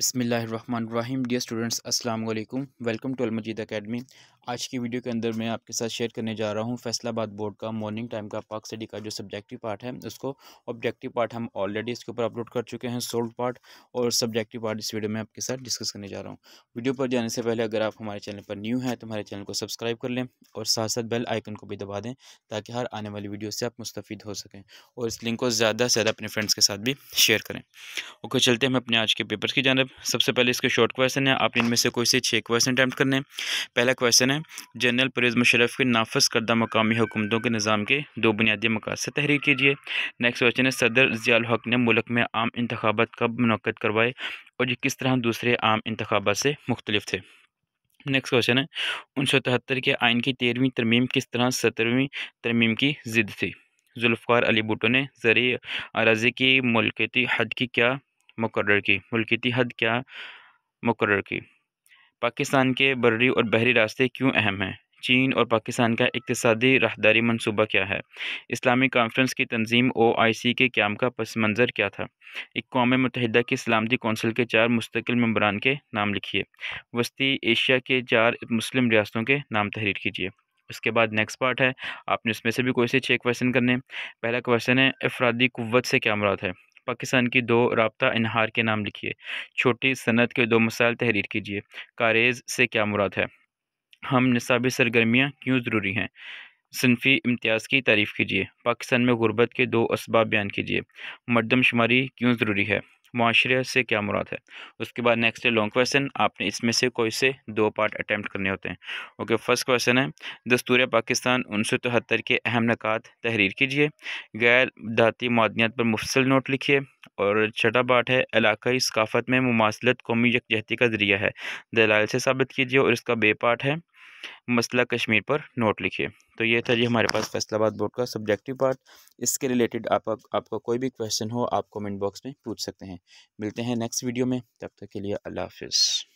बसमिलीम dear students अस्सलाम वालेकुम welcome to अलमजीद academy आज की वीडियो के अंदर मैं आपके साथ शेयर करने जा रहा हूँ फैसलाबाद बोर्ड का मॉर्निंग टाइम का पाक स्टडी का जो सब्जेक्टिव पार्ट है उसको ऑब्जेक्टिव पार्ट हम ऑलरेडी इसके ऊपर अपलोड कर चुके हैं सोल्व पार्ट और सब्जेक्टिव पार्ट इस वीडियो में आपके साथ डिस्कस करने जा रहा हूँ वीडियो पर जाने से पहले अगर आप हमारे चैनल पर न्यू हैं तो हमारे चैनल को सब्सक्राइब कर लें और साथ साथ बेल आइकन को भी दबा दें ताकि हर आने वाली वीडियो से आप मुस्तफ़ हो सकें और इस लिंक को ज़्यादा से ज़्यादा अपने फ्रेंड्स के साथ भी शेयर करें ओके चलते हम अपने आज के पेपर की जानब मतलब सबसे पहले इसके शॉर्ट क्वेश्चन है आप इनमें से कोई से छः क्वेश्चन अटैम्प्ट करने पहला क्वेश्चन है जनरल परेज मुशरफ के नाफज करदा मकामी हुकूमतों के निज़ाम के दो बुनियादी से तहरीर कीजिए नेक्स्ट क्वेश्चन है सदर ज़ियाल हक ने मुल्क में आम इंतबात कब मनद करवाए और ये किस तरह दूसरे आम इंतबात से मुख्तलिफ थे नेक्स्ट क्वेश्चन है उन्नीस सौ तिहत्तर के आइन की तेरहवीं तरमीम किस तरह सत्रहवीं तरमीम की ज़िद थी जुल्फ़ार अली भुटो ने ज़रिए अराजी की मुल्कती हद की क्या मुकर की मुल्की हद क्या मुकर की पाकिस्तान के बर्री और बहरी रास्ते क्यों अहम हैं चीन और पाकिस्तान का इकतदी राहदारी मनसूबा क्या है इस्लामी कॉन्फ्रेंस की तंजीम ओ आई सी के क्याम का पस मंज़र क्या था इकोम मतहदा की सलामती कौंसिल के चार मुस्तकिल मम्बरान के नाम लिखिए वस्ती एशिया के चार मुस्लिम रियासतों के नाम तहरीर कीजिए उसके बाद नेक्स्ट पार्ट है आपने उसमें से भी कोई से छः क्वेश्चन करने पहला क्वेश्चन है अफरादी कुत से क्या मुराद है पाकिस्तान की दो रबता इनहार के नाम लिखिए छोटी सनत के दो मसाइल तहरीर कीजिए कारेज से क्या मुराद है हम नसाबी सरगर्मियाँ क्यों ज़रूरी हैं सिनफी इम्तियाज़ की तारीफ़ कीजिए पाकिस्तान में गुर्बत के दो इसबाब बयान कीजिए मरदमशुमारी क्यों ज़रूरी है माशरे से क्या मुराद है उसके बाद नेक्स्ट है लॉन्ग क्वेश्चन आपने इसमें से कोई से दो पार्ट अटैम्प्ट करने होते हैं ओके फर्स्ट क्वेश्चन है दस्तूर पाकिस्तान सौ तिहत्तर के अहम नकात तहरीर कीजिए गैर दाती मादनियात पर मुफसल नोट लिखिए और छठा पार्ट है इलाकई सकाफत में मुासिलत कौमी यकजहती का ज़रिया है दलाल से साबित कीजिए और इसका बे पार्ट है मसला कश्मीर पर नोट लिखिए तो ये था जी हमारे पास फैसलाबाद बोर्ड का सब्जेक्टिव पार्ट इसके रिलेटेड आप, आपका कोई भी क्वेश्चन हो आप कमेंट बॉक्स में पूछ सकते हैं मिलते हैं नेक्स्ट वीडियो में तब तक के लिए अल्लाह हाफिज़